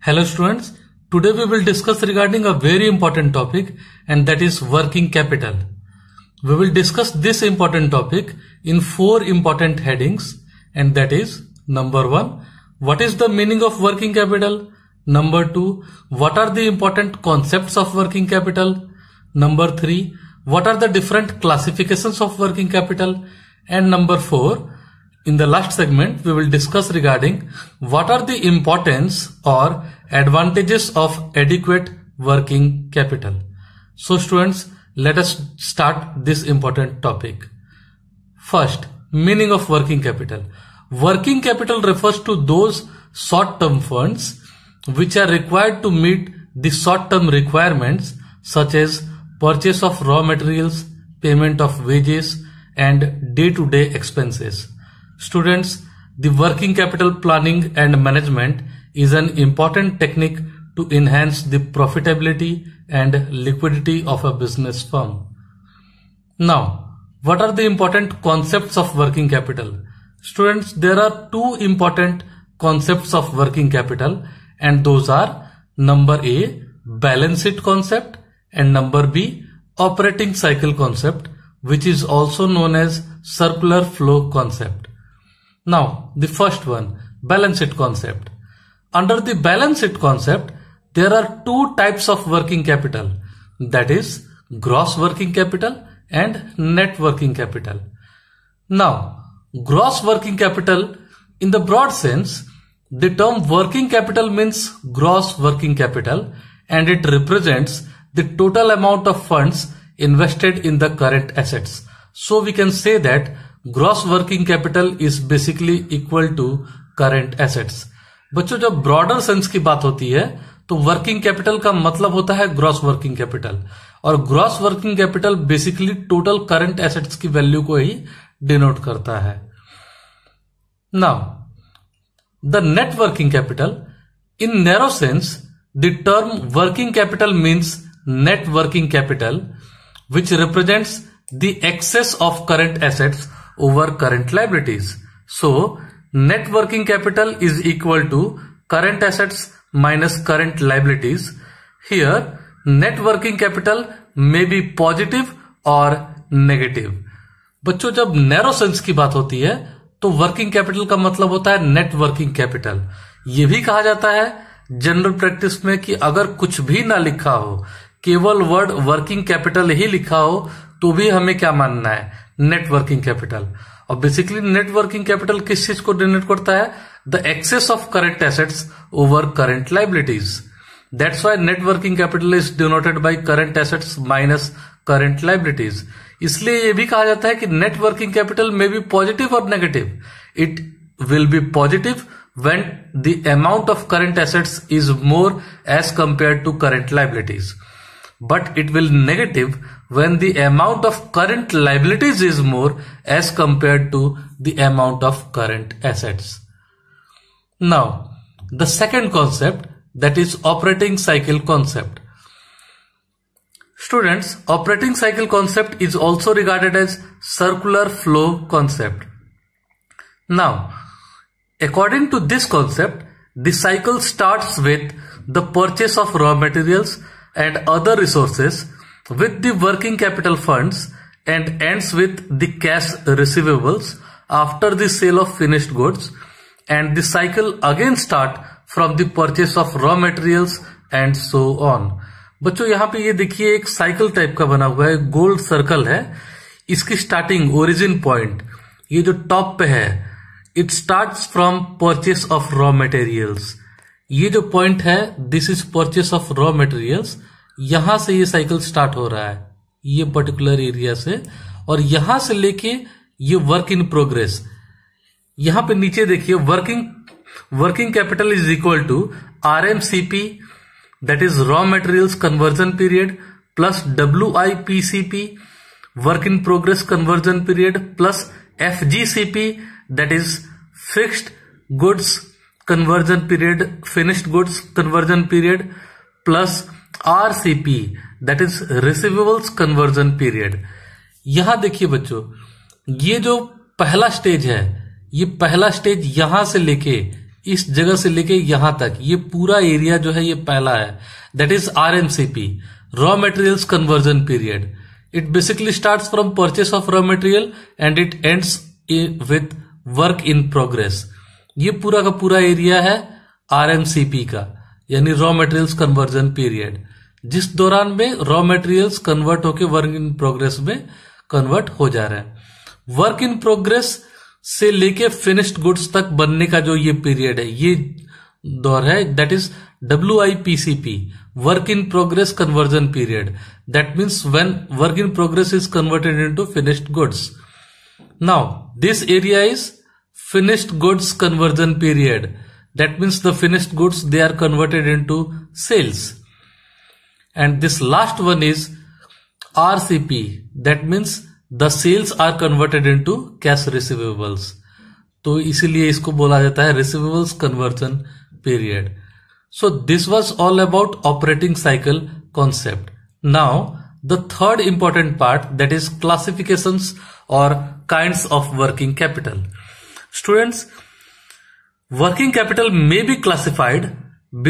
Hello students, today we will discuss regarding a very important topic and that is working capital. We will discuss this important topic in four important headings and that is number one, what is the meaning of working capital? Number two, what are the important concepts of working capital? Number three, what are the different classifications of working capital? And number four, in the last segment, we will discuss regarding what are the importance or advantages of adequate working capital. So students, let us start this important topic. First, meaning of working capital. Working capital refers to those short-term funds which are required to meet the short-term requirements such as purchase of raw materials, payment of wages and day-to-day expenses. Students, the working capital planning and management is an important technique to enhance the profitability and liquidity of a business firm. Now, what are the important concepts of working capital? Students, there are two important concepts of working capital and those are number A, balance sheet concept and number B, operating cycle concept which is also known as circular flow concept. Now, the first one, balance sheet concept. Under the balance sheet concept, there are two types of working capital. That is gross working capital and net working capital. Now, gross working capital in the broad sense, the term working capital means gross working capital and it represents the total amount of funds invested in the current assets. So we can say that gross working capital is basically equal to current assets बच्चों जब broader sense की बात होती है तो working capital का मतलब होता है ग्रॉस वर्किंग कैपिटल और gross working capital basically total current assets की वैल्यू को ही डिनोट करता है now the net working capital in narrow sense the term working capital means net working capital which represents the excess of current assets over current liabilities. So net working capital is equal to current assets minus current liabilities. Here net working capital may be positive or negative. बच्चों जब narrow sense की बात होती है तो working capital का मतलब होता है नेट वर्किंग कैपिटल ये भी कहा जाता है जनरल प्रैक्टिस में कि अगर कुछ भी ना लिखा हो केवल वर्ड वर्किंग कैपिटल ही लिखा हो तो भी हमें क्या मानना है नेटवर्किंग कैपिटल और बेसिकली नेटवर्किंग कैपिटल किस चीज को डिनेट करता है the excess of current assets over current liabilities that's why net working capital is denoted by current assets minus current liabilities इसलिए यह भी कहा जाता है कि नेटवर्किंग कैपिटल में बी पॉजिटिव और negative it will be positive when the amount of current assets is more as compare to current liabilities but it will negative when the amount of current liabilities is more as compared to the amount of current assets. Now, the second concept that is operating cycle concept. Students, operating cycle concept is also regarded as circular flow concept. Now, according to this concept, the cycle starts with the purchase of raw materials and other resources with the working capital funds and ends with the cash receivables after the sale of finished goods and the cycle again start from the purchase of raw materials and so on बच्चों यहाँ पे ये देखिए एक cycle type का बना हुआ है गोल्ड सर्कल है इसकी स्टार्टिंग ओरिजिन पॉइंट ये जो टॉप पे है it starts from purchase of raw materials ये जो पॉइंट है this is purchase of raw materials यहां से ये साइकिल स्टार्ट हो रहा है ये पर्टिकुलर एरिया से और यहां से लेके ये वर्क इन प्रोग्रेस यहां पे नीचे देखिए working working capital is equal to R M C P that is raw material conversion period plus W I P C P work in progress conversion period plus F G C P that is fixed goods conversion period finished goods conversion period plus P that is receivables conversion period यहां देखिए बच्चों ये जो पहला stage है ये पहला stage यहां से लेके इस जगह से लेके यहां तक ये पूरा एरिया जो है ये पहला है that is R raw materials conversion period it basically start from purchase of raw material and it ends with work in progress ये पूरा का पूरा एरिया है आर का यानी रॉ मेटेरियल्स कन्वर्जन पीरियड जिस दौरान में रॉ मटेरियल्स कन्वर्ट होके वर्क इन प्रोग्रेस में कन्वर्ट हो जा रहे है वर्क इन प्रोग्रेस से लेके फिनिश्ड गुड्स तक बनने का जो ये पीरियड है ये दौर है that is W I P C P work in progress conversion period that means when work in progress is converted into finished goods now this area is finished goods conversion period that means the finished goods they are converted into sales and this last one is RCP that means the sales are converted into cash receivables तो इसीलिए इसको बोला जाता है receivables conversion period so this was all about operating cycle concept now the third important part that is classifications or kinds of working capital students working capital may be classified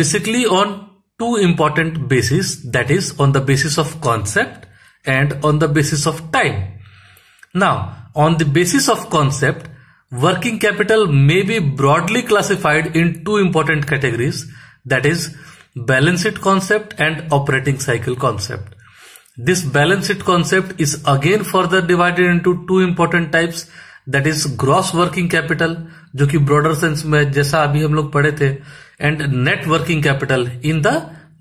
basically on two important bases that is on the basis of concept and on the basis of time. Now on the basis of concept working capital may be broadly classified in two important categories that is balance sheet concept and operating cycle concept. This balance sheet concept is again further divided into two important types that is gross working capital जो कि broader sense में जैसा अभी हम लोग पढ़े थे and net working capital in the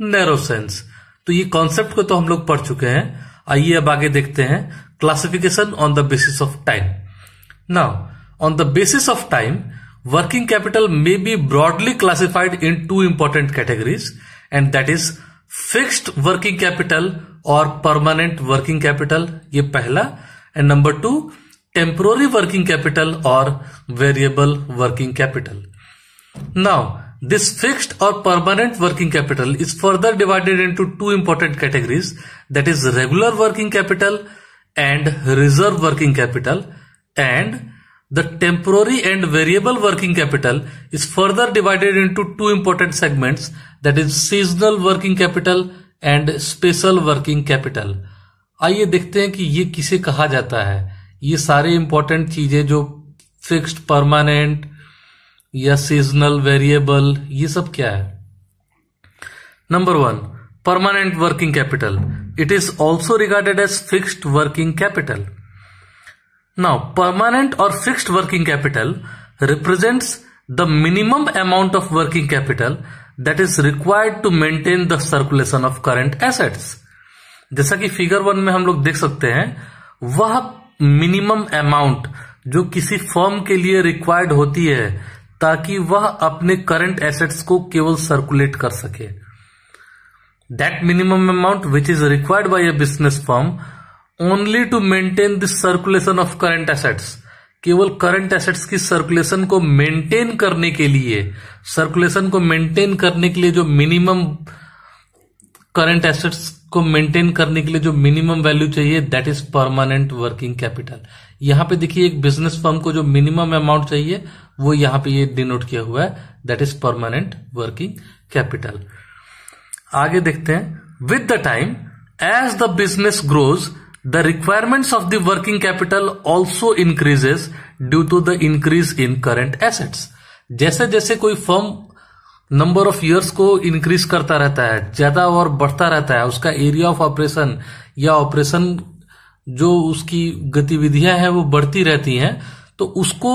narrow sense तो ये कॉन्सेप्ट को तो हम लोग पढ़ चुके हैं आइए अब आगे देखते हैं classification on the basis of time now on the basis of time working capital may be broadly classified in two important categories and that is fixed working capital और परमानेंट वर्किंग कैपिटल ये पहला and number two temporary working capital और variable working capital now this fixed और permanent working capital is further divided into two important categories that is regular working capital and reserve working capital and the temporary and variable working capital is further divided into two important segments that is seasonal working capital and special working capital आइए देखते हैं कि ये किसे कहा जाता है ये सारे इंपॉर्टेंट चीजें जो फिक्स्ड परमानेंट या सीजनल वेरिएबल ये सब क्या है number one permanent working capital it is also regarded as fixed working capital now permanent और fixed working capital represents the minimum amount of working capital that is required to maintain the circulation of current assets जैसा कि figure one में हम लोग देख सकते हैं वह मिनिमम अमाउंट जो किसी फर्म के लिए रिक्वायर्ड होती है ताकि वह अपने करंट एसेट्स को केवल सर्कुलेट कर सके that minimum amount which is required by a business firm only to maintain the circulation of current assets केवल करंट एसेट्स की सर्कुलेशन को मेंटेन करने के लिए सर्कुलेशन को मेंटेन करने के लिए जो मिनिमम करंट एसेट्स को मेंटेन करने के लिए जो मिनिमम वैल्यू चाहिए that is permanent working capital यहां पे देखिए एक बिजनेस फर्म को जो मिनिमम अमाउंट चाहिए वो यहां पे ये डिनोट किया हुआ है that is permanent working capital आगे देखते हैं with the time as the business grows the requirements of the working capital also increases due to the increase in current assets जैसे जैसे कोई फर्म नंबर ऑफ ईयर्स को increase करता रहता है ज्यादा और बढ़ता रहता है उसका एरिया ऑफ ऑपरेशन या ऑपरेशन जो उसकी गतिविधियां हैं वो बढ़ती रहती हैं तो उसको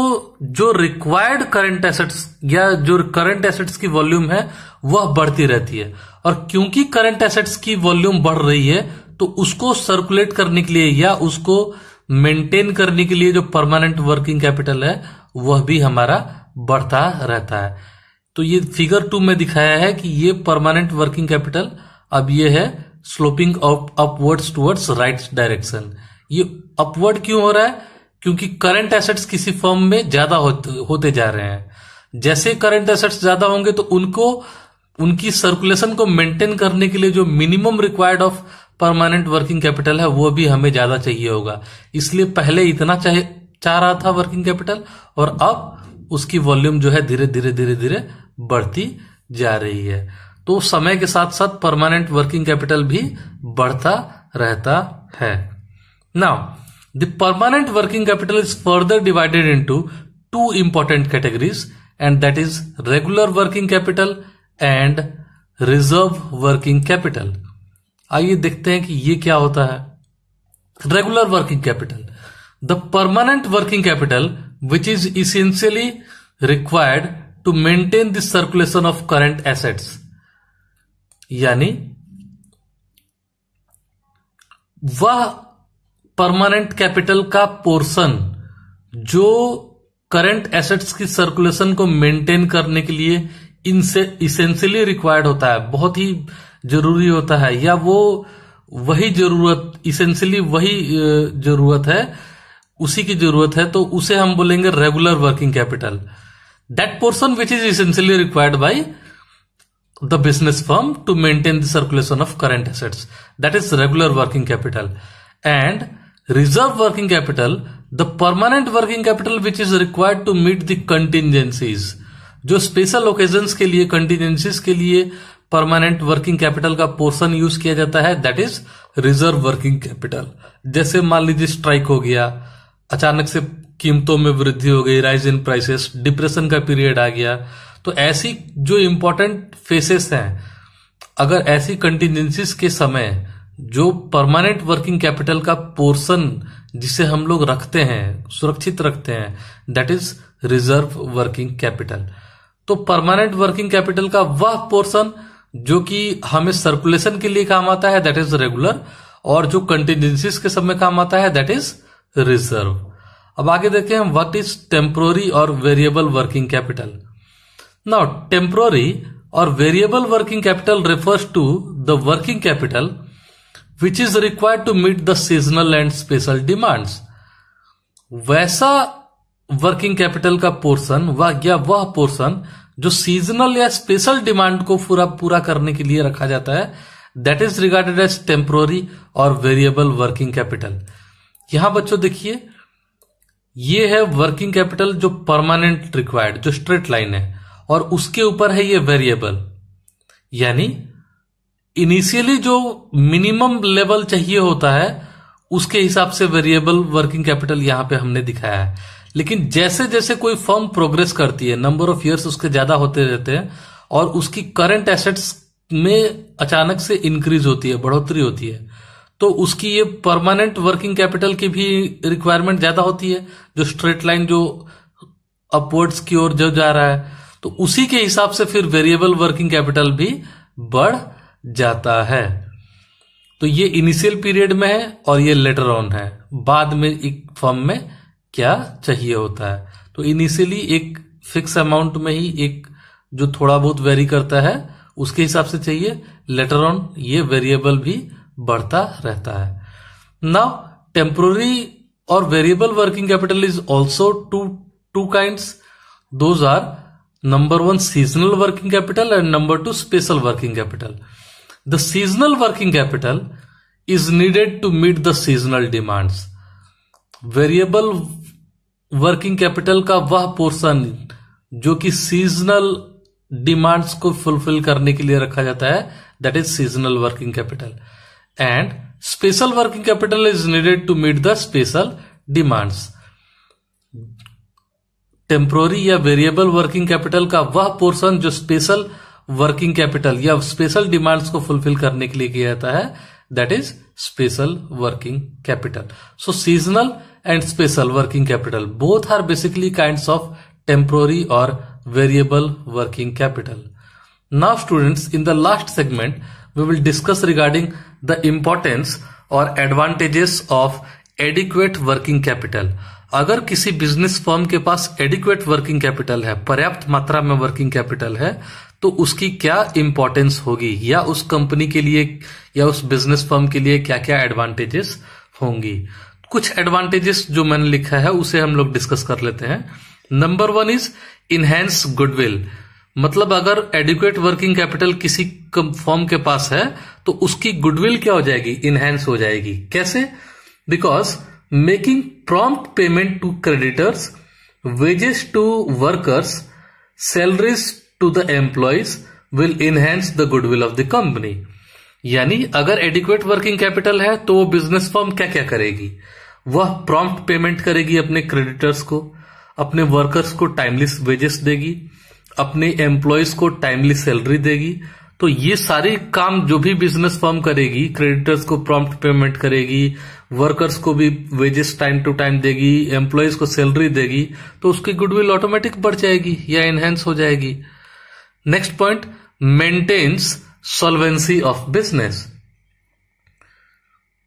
जो रिक्वायर्ड करंट एसेट्स या जो करंट एसेट्स की वॉल्यूम है वह बढ़ती रहती है और क्योंकि करंट एसेट्स की वॉल्यूम बढ़ रही है तो उसको सर्कुलेट करने के लिए या उसको मेंटेन करने के लिए जो परमानेंट वर्किंग कैपिटल है वह भी हमारा बढ़ता रहता है तो ये फिगर टू में दिखाया है कि ये परमानेंट वर्किंग कैपिटल अब ये है sloping upwards towards right direction ये अपवर्ड क्यों हो रहा है क्योंकि करंट एसेट्स किसी फॉर्म में ज्यादा होते जा रहे हैं जैसे करंट एसेट्स ज्यादा होंगे तो उनको उनकी सर्कुलेशन को मेंटेन करने के लिए जो minimum required of permanent working capital है वो भी हमें ज्यादा चाहिए होगा इसलिए पहले इतना चाहे चाह रहा था वर्किंग कैपिटल और अब उसकी वॉल्यूम जो है धीरे धीरे धीरे धीरे बढ़ती जा रही है तो समय के साथ साथ परमानेंट वर्किंग कैपिटल भी बढ़ता रहता है now the permanent working capital is further divided into two important categories and that is regular working capital and reserve working capital आइए देखते हैं कि ये क्या होता है regular working capital the permanent working capital which is essentially required to maintain this circulation of current assets यानी वह परमानेंट कैपिटल का पोर्शन जो करंट एसेट्स की सर्कुलेशन को मेंटेन करने के लिए इनसे इसेंशियली रिक्वायर्ड होता है बहुत ही जरूरी होता है या वो वही जरूरत इसेंशियली वही जरूरत है उसी की जरूरत है तो उसे हम बोलेंगे regular working capital that portion which is essentially required by the business firm to maintain the circulation of current assets that is regular working capital and reserve working capital the permanent working capital which is required to meet the contingencies जो special occasions के लिए contingencies के लिए permanent working capital का portion use किया जाता है that is reserve working capital जैसे मान लीजिए स्ट्राइक हो गया अचानक से कीमतों में वृद्धि हो गई राइज इन प्राइसेस डिप्रेशन का पीरियड आ गया तो ऐसी जो इम्पोर्टेंट फेसेस हैं अगर ऐसी कंटिजेंसीज के समय जो परमानेंट वर्किंग कैपिटल का पोर्शन जिसे हम लोग रखते हैं सुरक्षित रखते हैं that is reserve working capital तो परमानेंट वर्किंग कैपिटल का वह पोर्शन जो कि हमें सर्कुलेशन के लिए काम आता है दैट इज रेगुलर और जो कंटिजेंसीज के समय काम आता है दैट इज रिजर्व अब आगे देखें हम व्हाट इज टेम्प्रोरी और variable working capital now temporary और variable working capital refers to the working capital which is required to meet the seasonal and special demands वैसा वर्किंग कैपिटल का portion वह या वह पोर्शन जो सीजनल या special demand को पूरा पूरा करने के लिए रखा जाता है that is regarded as temporary और वेरिएबल वर्किंग कैपिटल यहां बच्चों देखिए ये है वर्किंग कैपिटल जो परमानेंट रिक्वायर्ड जो स्ट्रेट लाइन है और उसके ऊपर है ये वेरिएबल यानी इनिशियली जो मिनिमम लेवल चाहिए होता है उसके हिसाब से वेरिएबल वर्किंग कैपिटल यहां पे हमने दिखाया है लेकिन जैसे जैसे कोई फर्म प्रोग्रेस करती है नंबर ऑफ इयर्स उसके ज्यादा होते रहते हैं और उसकी करंट एसेट्स में अचानक से इंक्रीज होती है बढ़ोतरी होती है तो उसकी ये परमानेंट वर्किंग कैपिटल की भी रिक्वायरमेंट ज्यादा होती है जो स्ट्रेट लाइन जो अपवर्ड्स की ओर जो जा रहा है तो उसी के हिसाब से फिर वेरिएबल वर्किंग कैपिटल भी बढ़ जाता है तो ये इनिशियल पीरियड में है और ये लेटर ऑन है बाद में एक फर्म में क्या चाहिए होता है तो इनिशियली एक फिक्स अमाउंट में ही एक जो थोड़ा बहुत वेरी करता है उसके हिसाब से चाहिए लेटर ऑन ये वेरिएबल भी बढ़ता रहता है नाउ टेम्पररी और variable working capital is also two two kind those are number one seasonal working capital and number two special working capital the seasonal working capital is needed to meet the seasonal demands variable working capital का वह portion जो कि seasonal demands को fulfil करने के लिए रखा जाता है that is seasonal working capital and special working capital is needed to meet the special demands temporary या वेरिएबल वर्किंग कैपिटल का वह पोर्शन जो स्पेशल वर्किंग कैपिटल या स्पेशल डिमांड्स को फुलफिल करने के लिए किया जाता है that is special working capital so seasonal and special working capital both are basically kind of temporary और variable working capital now students in the last segment we will discuss regarding the importance और advantages of adequate working capital अगर किसी business firm के पास adequate working capital है पर्याप्त मात्रा में working capital है तो उसकी क्या इंपॉर्टेंस होगी या उस कंपनी के लिए या उस बिजनेस फर्म के लिए क्या क्या एडवांटेजेस होंगी कुछ एडवांटेजेस जो मैंने लिखा है उसे हम लोग डिस्कस कर लेते हैं number one is enhance goodwill मतलब अगर एडिक्वेट वर्किंग कैपिटल किसी फॉर्म के पास है तो उसकी गुडविल क्या हो जाएगी इनहेंस हो जाएगी कैसे because making prompt payment to creditors wages to workers salaries to the employees will enhance the goodwill of the company यानी अगर एडिक्वेट वर्किंग कैपिटल है तो वो बिजनेस फॉर्म क्या क्या करेगी वह प्रॉम्प्ट पेमेंट करेगी अपने क्रेडिटर्स को अपने वर्कर्स को टाइमलेस वेजेस देगी अपने एम्प्लॉयज को टाइमली सैलरी देगी तो ये सारे काम जो भी बिजनेस फर्म करेगी क्रेडिटर्स को प्रॉम्प्ट पेमेंट करेगी वर्कर्स को भी वेजेस टाइम टू टाइम देगी एम्प्लॉयज को सैलरी देगी तो उसकी गुडविल ऑटोमेटिक बढ़ जाएगी या एनहेंस हो जाएगी next point maintains solvency of business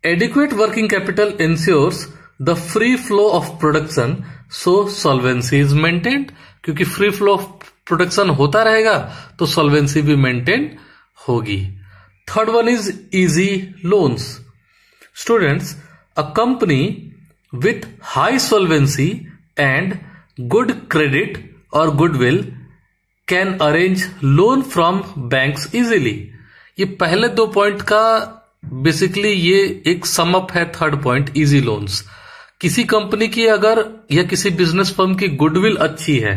adequate working capital ensures the free flow of production so solvency is maintained क्योंकि फ्री फ्लो ऑफ प्रोडक्शन होता रहेगा तो सॉल्वेंसी भी मेंटेन होगी third one is easy loans students a company with high solvency and good credit और goodwill can arrange loan from banks easily ये पहले दो पॉइंट का बेसिकली ये एक समअप है थर्ड पॉइंट इजी लोन्स किसी कंपनी की अगर या किसी बिजनेस फर्म की गुडविल अच्छी है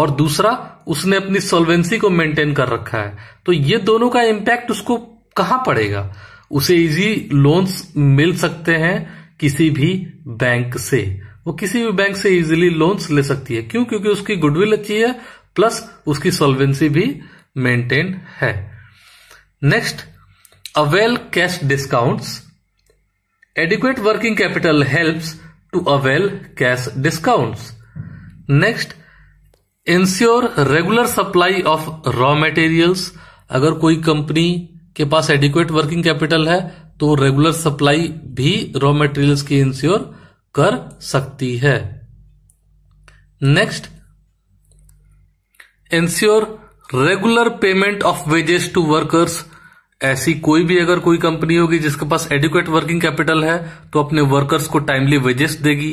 और दूसरा उसने अपनी सोलवेंसी को मेंटेन कर रखा है तो ये दोनों का इम्पैक्ट उसको कहां पड़ेगा उसे इजी लोन्स मिल सकते हैं किसी भी बैंक से वो किसी भी बैंक से इजीली लोन्स ले सकती है क्यों क्योंकि उसकी गुडविल अच्छी है प्लस उसकी सोलवेंसी भी मेंटेन है next avail cash discounts Adequate working capital helps to avail cash discounts. Next ensure regular supply of raw materials अगर कोई कंपनी के पास एडिक्वेट वर्किंग कैपिटल है तो रेगुलर सप्लाई भी रॉ मटेरियल्स की इंश्योर कर सकती है next ensure regular payment of wages to workers ऐसी कोई भी अगर कोई कंपनी होगी जिसके पास एडिक्वेट वर्किंग कैपिटल है तो अपने वर्कर्स को टाइमली वेजेस देगी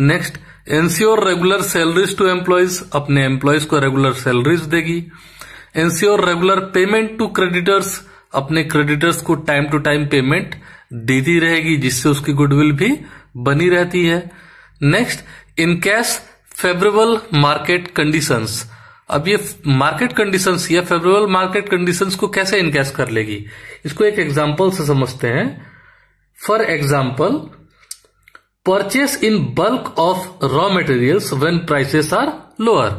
next ensure regular salaries to employees अपने एम्प्लॉयज को रेगुलर सैलरीज देगी ensure regular payment to creditors अपने क्रेडिटर्स को टाइम टू टाइम पेमेंट देती रहेगी जिससे उसकी गुडविल भी बनी रहती है next encash favourable market conditions अब ये मार्केट कंडीशंस या फेवरेबल मार्केट कंडीशंस को कैसे इनकेस कर लेगी इसको एक एग्जांपल से समझते हैं for example purchase in bulk of raw materials when prices are lower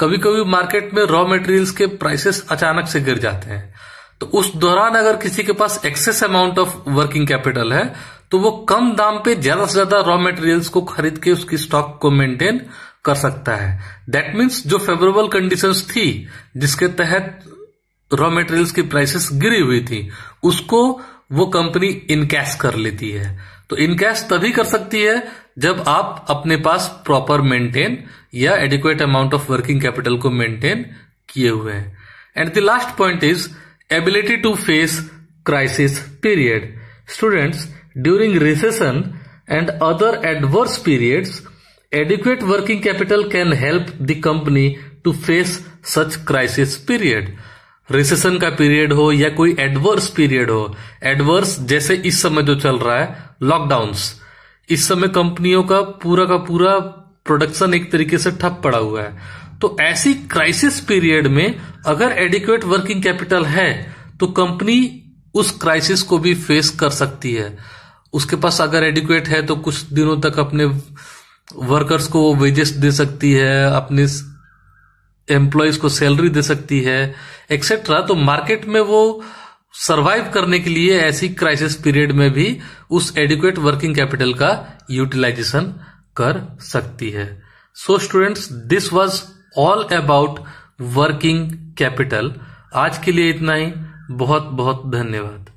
कभी कभी मार्केट में रॉ मटेरियल्स के प्राइसेस अचानक से गिर जाते हैं तो उस दौरान अगर किसी के पास excess amount of working capital है तो वो कम दाम पे ज्यादा से ज्यादा रॉ मटेरियल्स को खरीद के उसकी स्टॉक को मेंटेन कर सकता है दैट मीन्स जो फेवरेबल कंडीशंस थी जिसके तहत रॉ मेटेरियल की प्राइसेस गिरी हुई थी उसको वो कंपनी इनकैश कर लेती है तो इनकैश तभी कर सकती है जब आप अपने पास प्रॉपर मेंटेन या adequate amount of working capital को मेंटेन किए हुए हैं and the last point is ability to face crisis period students during recession and other adverse periods adequate working capital can help the company to face such crisis period recession का period हो या कोई adverse period हो adverse जैसे इस समय जो चल रहा है लॉकडाउन इस समय कंपनियों का पूरा का पूरा प्रोडक्शन एक तरीके से ठप पड़ा हुआ है तो ऐसी क्राइसिस पीरियड में अगर एडिक्वेट वर्किंग कैपिटल है तो कंपनी उस क्राइसिस को भी फेस कर सकती है उसके पास अगर एडिक्वेट है तो कुछ दिनों तक अपने वर्कर्स को वेजेस दे सकती है अपने एम्प्लॉयज को सैलरी दे सकती है एक्सेट्रा तो मार्केट में वो सरवाइव करने के लिए ऐसी क्राइसिस पीरियड में भी उस एडिक्वेट वर्किंग कैपिटल का यूटिलाइजेशन कर सकती है so students this was all about working capital आज के लिए इतना ही बहुत बहुत धन्यवाद